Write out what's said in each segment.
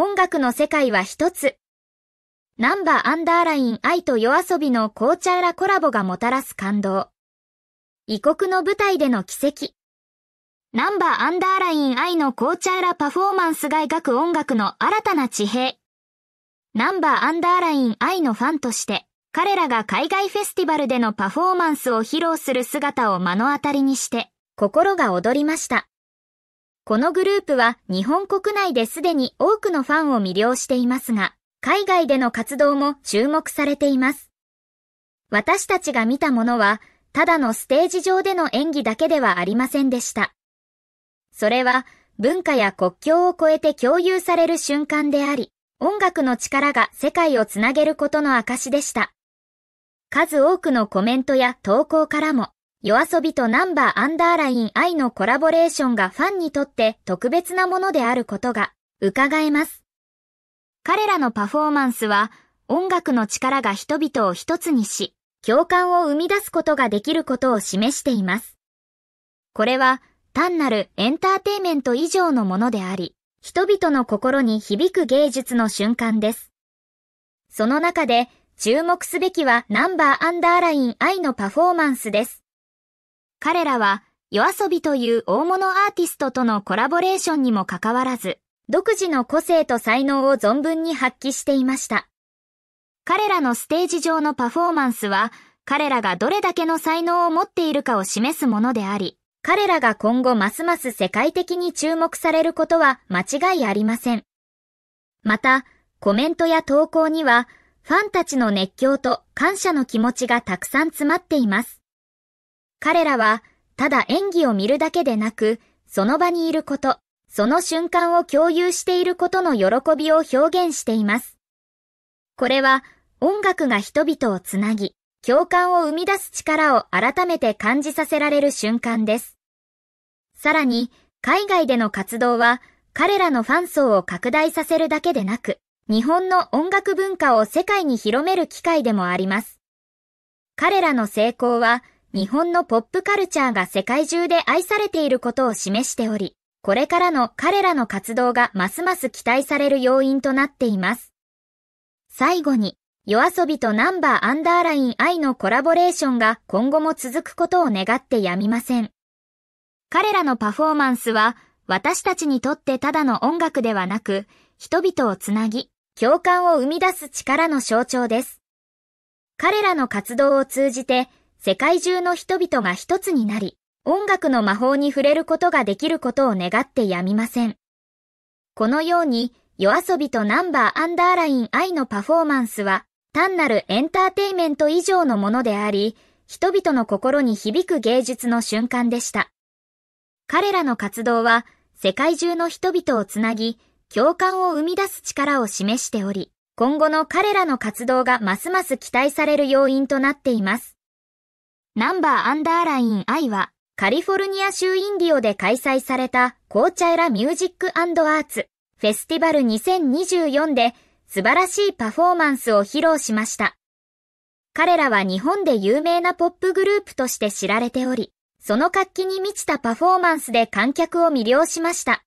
音楽の世界は一つ。ナンバーアンダーライン愛と夜遊びの紅茶裏コラボがもたらす感動。異国の舞台での奇跡。ナンバーアンダーライン愛の紅茶裏パフォーマンスが描く音楽の新たな地平。ナンバーアンダーライン愛のファンとして、彼らが海外フェスティバルでのパフォーマンスを披露する姿を目の当たりにして、心が躍りました。このグループは日本国内ですでに多くのファンを魅了していますが、海外での活動も注目されています。私たちが見たものは、ただのステージ上での演技だけではありませんでした。それは、文化や国境を越えて共有される瞬間であり、音楽の力が世界をつなげることの証でした。数多くのコメントや投稿からも、夜遊びとナンバーアンダーライン I のコラボレーションがファンにとって特別なものであることが伺えます。彼らのパフォーマンスは音楽の力が人々を一つにし、共感を生み出すことができることを示しています。これは単なるエンターテイメント以上のものであり、人々の心に響く芸術の瞬間です。その中で注目すべきはナンバーアンダーライン I のパフォーマンスです。彼らは yoasobi という大物アーティストとのコラボレーションにもかかわらず、独自の個性と才能を存分に発揮していました。彼らのステージ上のパフォーマンスは、彼らがどれだけの才能を持っているかを示すものであり、彼らが今後ますます世界的に注目されることは間違いありません。また、コメントや投稿には、ファンたちの熱狂と感謝の気持ちがたくさん詰まっています。彼らは、ただ演技を見るだけでなく、その場にいること、その瞬間を共有していることの喜びを表現しています。これは、音楽が人々をつなぎ、共感を生み出す力を改めて感じさせられる瞬間です。さらに、海外での活動は、彼らのファン層を拡大させるだけでなく、日本の音楽文化を世界に広める機会でもあります。彼らの成功は、日本のポップカルチャーが世界中で愛されていることを示しており、これからの彼らの活動がますます期待される要因となっています。最後に、夜遊びとナンバーアンダーライン愛のコラボレーションが今後も続くことを願ってやみません。彼らのパフォーマンスは、私たちにとってただの音楽ではなく、人々をつなぎ、共感を生み出す力の象徴です。彼らの活動を通じて、世界中の人々が一つになり、音楽の魔法に触れることができることを願ってやみません。このように、夜遊びとナンバーアンダーライン I のパフォーマンスは、単なるエンターテイメント以上のものであり、人々の心に響く芸術の瞬間でした。彼らの活動は、世界中の人々をつなぎ、共感を生み出す力を示しており、今後の彼らの活動がますます期待される要因となっています。ナンバーアンダーライン I は、カリフォルニア州インディオで開催されたコーチャエラミュージックアーツフェスティバル2024で素晴らしいパフォーマンスを披露しました。彼らは日本で有名なポップグループとして知られており、その活気に満ちたパフォーマンスで観客を魅了しました。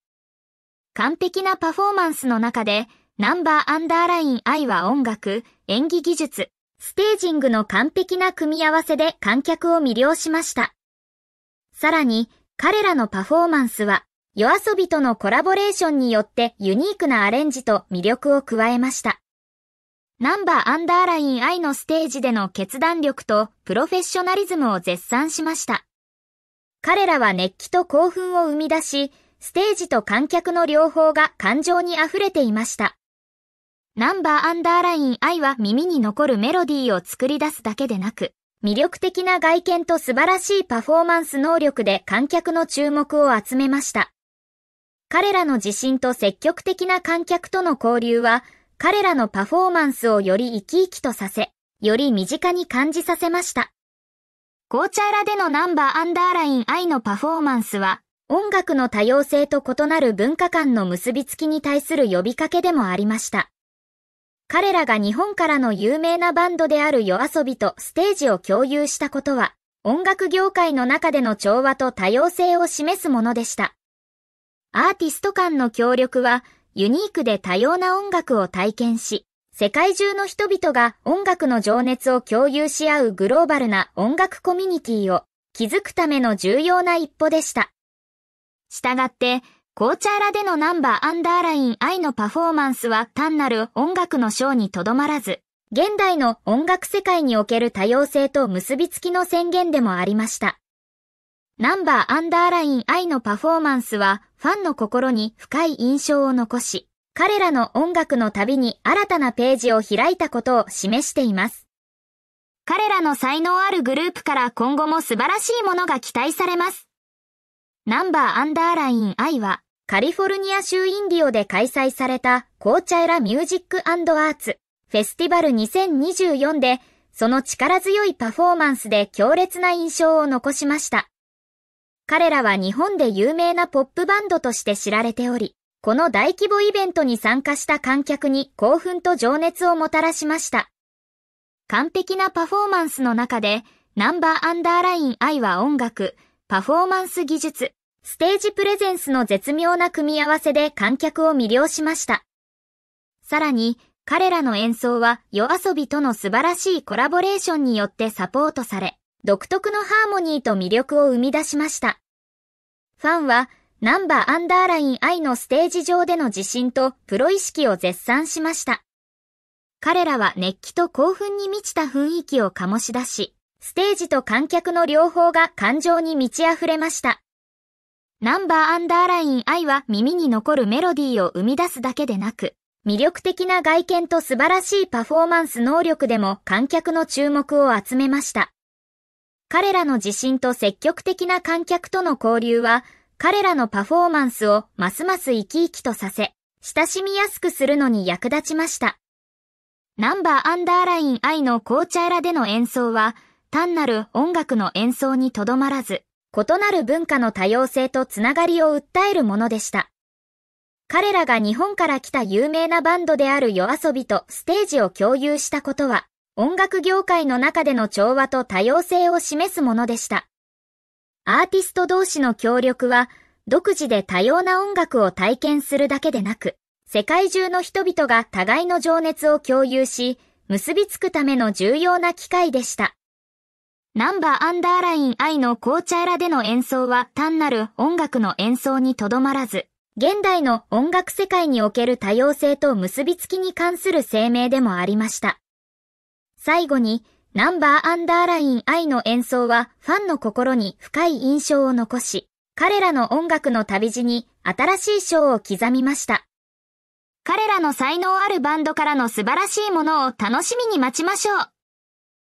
完璧なパフォーマンスの中で、ナンバーアンダーライン I は音楽、演技技術、ステージングの完璧な組み合わせで観客を魅了しました。さらに、彼らのパフォーマンスは、夜遊びとのコラボレーションによってユニークなアレンジと魅力を加えました。ナンバーアンダーライン I のステージでの決断力とプロフェッショナリズムを絶賛しました。彼らは熱気と興奮を生み出し、ステージと観客の両方が感情に溢れていました。ナンバーアンダーライン愛は耳に残るメロディーを作り出すだけでなく、魅力的な外見と素晴らしいパフォーマンス能力で観客の注目を集めました。彼らの自信と積極的な観客との交流は、彼らのパフォーマンスをより生き生きとさせ、より身近に感じさせました。紅茶ラでのナンバーアンダーライン愛のパフォーマンスは、音楽の多様性と異なる文化間の結びつきに対する呼びかけでもありました。彼らが日本からの有名なバンドである夜遊びとステージを共有したことは、音楽業界の中での調和と多様性を示すものでした。アーティスト間の協力は、ユニークで多様な音楽を体験し、世界中の人々が音楽の情熱を共有し合うグローバルな音楽コミュニティを築くための重要な一歩でした。したがって、コーチャーラでのナンバーアンダーライン I のパフォーマンスは単なる音楽のショーにとどまらず、現代の音楽世界における多様性と結びつきの宣言でもありました。ナンバーアンダーライン I のパフォーマンスはファンの心に深い印象を残し、彼らの音楽の旅に新たなページを開いたことを示しています。彼らの才能あるグループから今後も素晴らしいものが期待されます。ナンバーアンダーライン I は、カリフォルニア州インディオで開催されたコーチャエラミュージックアーツフェスティバル2024で、その力強いパフォーマンスで強烈な印象を残しました。彼らは日本で有名なポップバンドとして知られており、この大規模イベントに参加した観客に興奮と情熱をもたらしました。完璧なパフォーマンスの中で、ナンバーアンダーライン I は音楽、パフォーマンス技術、ステージプレゼンスの絶妙な組み合わせで観客を魅了しました。さらに、彼らの演奏は夜遊びとの素晴らしいコラボレーションによってサポートされ、独特のハーモニーと魅力を生み出しました。ファンは、ナンバーアンダーライン I のステージ上での自信とプロ意識を絶賛しました。彼らは熱気と興奮に満ちた雰囲気を醸し出し、ステージと観客の両方が感情に満ち溢れました。ナンバーアンダーライン愛は耳に残るメロディーを生み出すだけでなく、魅力的な外見と素晴らしいパフォーマンス能力でも観客の注目を集めました。彼らの自信と積極的な観客との交流は、彼らのパフォーマンスをますます生き生きとさせ、親しみやすくするのに役立ちました。ナンバーアンダーライン愛の紅茶ラでの演奏は、単なる音楽の演奏にとどまらず、異なる文化の多様性とつながりを訴えるものでした。彼らが日本から来た有名なバンドである夜遊びとステージを共有したことは、音楽業界の中での調和と多様性を示すものでした。アーティスト同士の協力は、独自で多様な音楽を体験するだけでなく、世界中の人々が互いの情熱を共有し、結びつくための重要な機会でした。ナンバーアンダーライン I の紅茶ラでの演奏は単なる音楽の演奏にとどまらず、現代の音楽世界における多様性と結びつきに関する声明でもありました。最後に、ナンバーアンダーライン I の演奏はファンの心に深い印象を残し、彼らの音楽の旅路に新しい章を刻みました。彼らの才能あるバンドからの素晴らしいものを楽しみに待ちましょう。